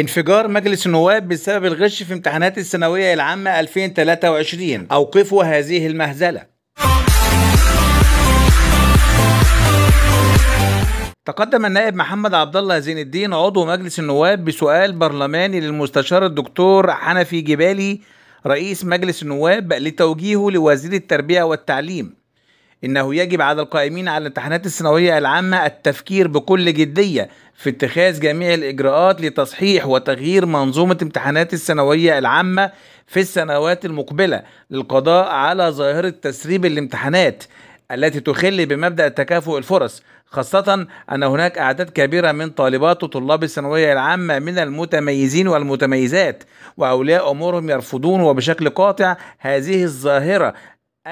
انفجار مجلس النواب بسبب الغش في امتحانات الثانوية العامة 2023 أوقفوا هذه المهزلة تقدم النائب محمد عبد الله زين الدين عضو مجلس النواب بسؤال برلماني للمستشار الدكتور حنفي جبالي رئيس مجلس النواب لتوجيهه لوزير التربية والتعليم إنه يجب على القائمين على الامتحانات الثانوية العامة التفكير بكل جدية في اتخاذ جميع الإجراءات لتصحيح وتغيير منظومة امتحانات الثانوية العامة في السنوات المقبلة للقضاء على ظاهرة تسريب الامتحانات التي تخل بمبدأ تكافؤ الفرص خاصة أن هناك أعداد كبيرة من طالبات وطلاب الثانوية العامة من المتميزين والمتميزات وأولياء أمورهم يرفضون وبشكل قاطع هذه الظاهرة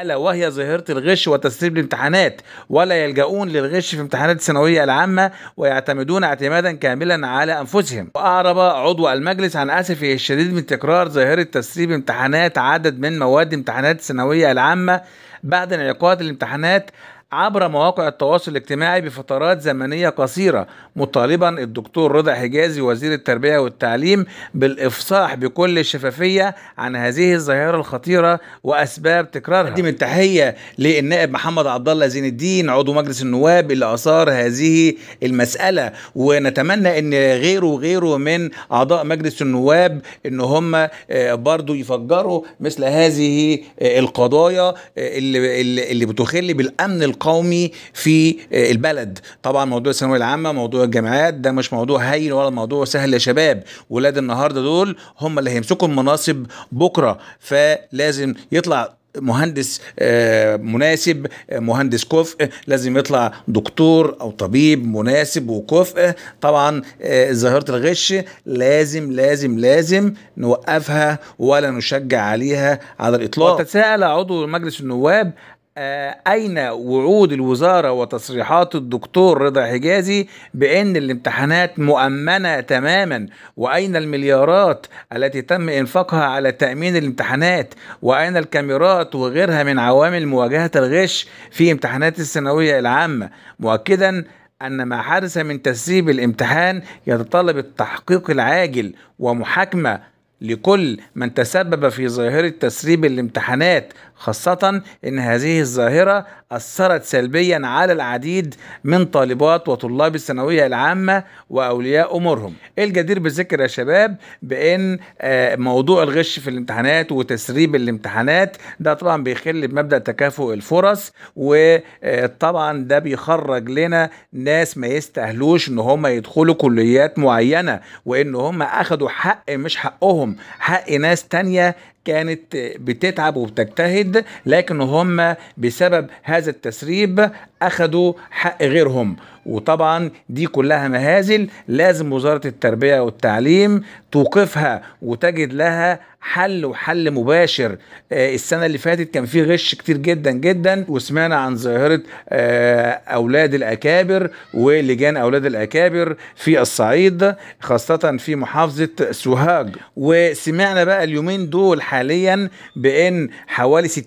ألا وهي ظاهرة الغش وتسريب الامتحانات ولا يلجؤون للغش في امتحانات الثانوية العامة ويعتمدون اعتمادا كاملا على أنفسهم وأعرب عضو المجلس عن أسفه الشديد من تكرار ظاهرة تسريب امتحانات عدد من مواد امتحانات الثانوية العامة بعد انعقاد الامتحانات عبر مواقع التواصل الاجتماعي بفترات زمنية قصيرة مطالبا الدكتور رضا حجازي وزير التربية والتعليم بالإفصاح بكل الشفافية عن هذه الظاهرة الخطيرة وأسباب تكرارها دي من تحية للنائب محمد عبد الله زين الدين عضو مجلس النواب اللي أثار هذه المسألة ونتمنى أن غيره وغيره من أعضاء مجلس النواب أن هم آه، برضو يفجروا مثل هذه آه، القضايا آه، اللي, اللي بتخل بالأمن القومي في آه، البلد طبعا موضوع الثانويه العامه موضوع الجامعات ده مش موضوع هين ولا موضوع سهل يا شباب ولاد النهارده دول هم اللي هيمسكوا المناصب بكره فلازم يطلع مهندس آه، مناسب آه، مهندس كفء لازم يطلع دكتور او طبيب مناسب وكفء طبعا ظاهره الغش لازم لازم لازم نوقفها ولا نشجع عليها على الاطلاق وتساءل عضو مجلس النواب آه، أين وعود الوزارة وتصريحات الدكتور رضا حجازي بأن الامتحانات مؤمنة تماما وأين المليارات التي تم إنفاقها على تأمين الامتحانات وأين الكاميرات وغيرها من عوامل مواجهة الغش في امتحانات الثانوية العامة مؤكدا أن ما حدث من تسريب الامتحان يتطلب التحقيق العاجل ومحاكمة لكل من تسبب في ظاهرة تسريب الامتحانات خاصة أن هذه الظاهرة أثرت سلبيا على العديد من طالبات وطلاب الثانوية العامة وأولياء أمورهم الجدير بالذكر يا شباب بأن آه، موضوع الغش في الامتحانات وتسريب الامتحانات ده طبعا بيخل بمبدأ تكافؤ الفرص وطبعا آه، ده بيخرج لنا ناس ما يستاهلوش ان هم يدخلوا كليات معينة وان هم اخدوا حق مش حقهم حق ناس تانية كانت بتتعب وبتجتهد لكن هم بسبب هذا التسريب اخذوا حق غيرهم وطبعا دي كلها مهازل لازم وزارة التربية والتعليم توقفها وتجد لها حل وحل مباشر آه السنة اللي فاتت كان في غش كتير جدا جدا وسمعنا عن ظاهرة آه أولاد الأكابر ولجان أولاد الأكابر في الصعيد خاصة في محافظة سوهاج وسمعنا بقى اليومين دول حاليا بأن حوالي 60%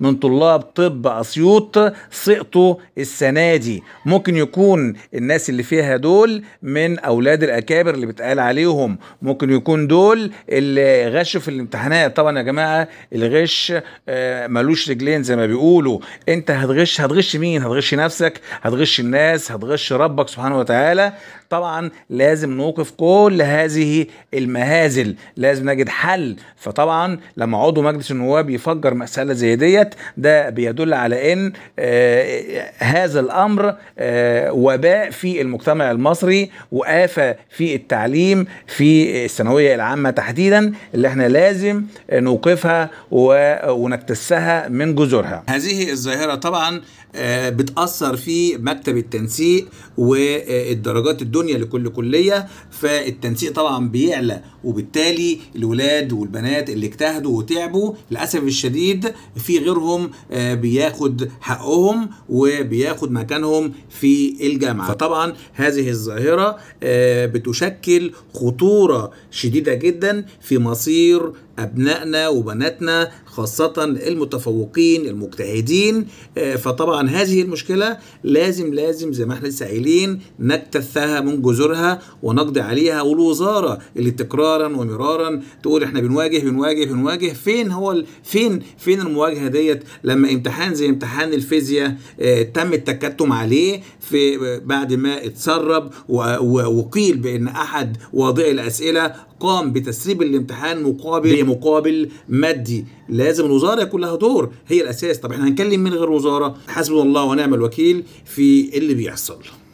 من طلاب طب أسيوط سقطوا السنة دي ممكن يكون الناس اللي فيها دول من اولاد الاكابر اللي بيتقال عليهم ممكن يكون دول اللي غشوا في الامتحانات طبعا يا جماعه الغش آه، ملوش رجلين زي ما بيقولوا انت هتغش هتغش مين هتغش نفسك هتغش الناس هتغش ربك سبحانه وتعالى طبعا لازم نوقف كل هذه المهازل لازم نجد حل فطبعا لما عضو مجلس النواب يفجر مساله زي ديت ده بيدل على ان آه هذا الامر آه آه، وباء في المجتمع المصري وآفة في التعليم في الثانوية العامة تحديدا اللي احنا لازم نوقفها ونكتسها من جذورها هذه الظاهرة طبعا آه، بتأثر في مكتب التنسيق والدرجات الدنيا لكل كلية فالتنسيق طبعا بيعلى وبالتالي الولاد والبنات اللي اجتهدوا وتعبوا للأسف الشديد في غيرهم آه، بياخد حقهم وبياخد مكانهم في الجامعه فطبعا هذه الظاهره آه، بتشكل خطوره شديده جدا في مصير أبنائنا وبناتنا خاصة المتفوقين المجتهدين آه، فطبعا هذه المشكلة لازم لازم زي ما احنا لسه قايلين نجتثها من جذورها ونقضي عليها والوزارة اللي تكرارا ومرارا تقول احنا بنواجه بنواجه بنواجه فين هو فين فين المواجهة ديت لما امتحان زي امتحان الفيزياء آه، تم التكتم عليه في آه، بعد ما اتسرب وقيل بان احد واضعي الاسئله قام بتسريب الامتحان مقابل مقابل مادي لازم الوزاره يكون لها دور هي الاساس طب احنا هنكلم من غير وزاره حسبنا الله ونعم الوكيل في اللي بيحصل